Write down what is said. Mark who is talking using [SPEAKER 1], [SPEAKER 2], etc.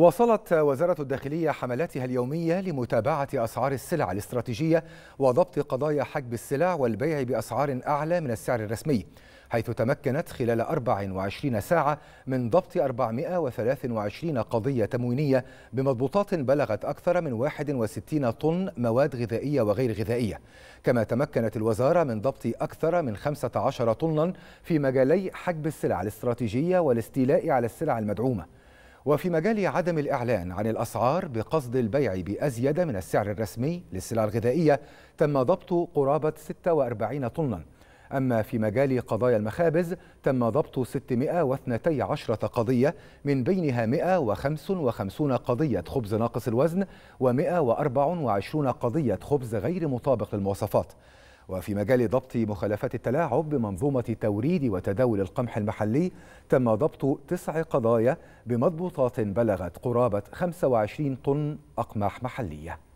[SPEAKER 1] واصلت وزارة الداخلية حملاتها اليومية لمتابعة أسعار السلع الاستراتيجية وضبط قضايا حجب السلع والبيع بأسعار أعلى من السعر الرسمي حيث تمكنت خلال 24 ساعة من ضبط 423 قضية تموينية بمضبوطات بلغت أكثر من 61 طن مواد غذائية وغير غذائية كما تمكنت الوزارة من ضبط أكثر من 15 طنا في مجالي حجب السلع الاستراتيجية والاستيلاء على السلع المدعومة وفي مجال عدم الإعلان عن الأسعار بقصد البيع بأزيد من السعر الرسمي للسلع الغذائية تم ضبط قرابة 46 طناً أما في مجال قضايا المخابز تم ضبط 612 قضية من بينها 155 قضية خبز ناقص الوزن و124 قضية خبز غير مطابق للمواصفات وفي مجال ضبط مخالفات التلاعب بمنظومة توريد وتداول القمح المحلي تم ضبط تسع قضايا بمضبوطات بلغت قرابة 25 طن أقماح محلية